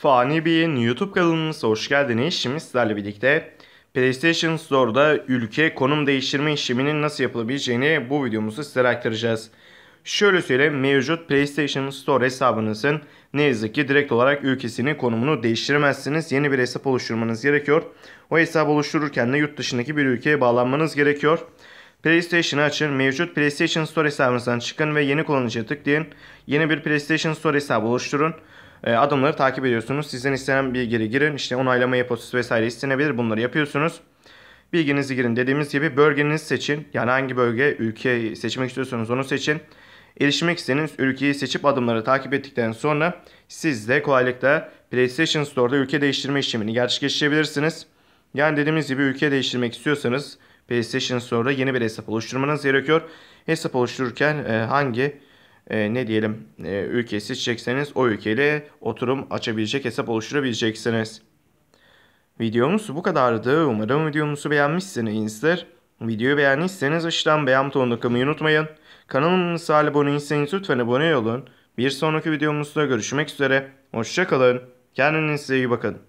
Fani Bey'in YouTube kanalımıza hoş geldiniz. Şimdi sizlerle birlikte PlayStation Store'da ülke konum değiştirme işleminin nasıl yapılabileceğini bu videomuzda sizlere aktaracağız. Şöyle söyleyeyim mevcut PlayStation Store hesabınızın ne yazık ki direkt olarak ülkesini konumunu değiştiremezsiniz. Yeni bir hesap oluşturmanız gerekiyor. O hesap oluştururken de yurt dışındaki bir ülkeye bağlanmanız gerekiyor. PlayStation'ı açın. Mevcut PlayStation Store hesabınızdan çıkın ve yeni kullanıcıya tıklayın. Yeni bir PlayStation Store hesabı oluşturun. Ee, adımları takip ediyorsunuz. Sizden istenen bilgileri girin. İşte onaylama yapısı vesaire istenebilir. Bunları yapıyorsunuz. Bilginizi girin. Dediğimiz gibi bölgenizi seçin. Yani hangi bölge, ülkeyi seçmek istiyorsanız onu seçin. Erişmek istediğiniz ülkeyi seçip adımları takip ettikten sonra siz de kolaylıkla PlayStation Store'da ülke değiştirme işlemini gerçekleştirebilirsiniz. Yani dediğimiz gibi ülke değiştirmek istiyorsanız PlayStation Store'da yeni bir hesap oluşturmanız gerekiyor. Hesap oluştururken e, hangi e, ne diyelim e, ülkeyi seçecekseniz o ülkeyle oturum açabilecek hesap oluşturabileceksiniz. Videomuz bu kadardı. Umarım videomuzu beğenmişsinizdir. Videoyu beğendiyseniz aşağıdan beğen butonuna tıklamayı unutmayın. Kanalımıza abone değilseniz lütfen abone olun. Bir sonraki videomuzda görüşmek üzere. Hoşçakalın. Kendinize iyi bakın.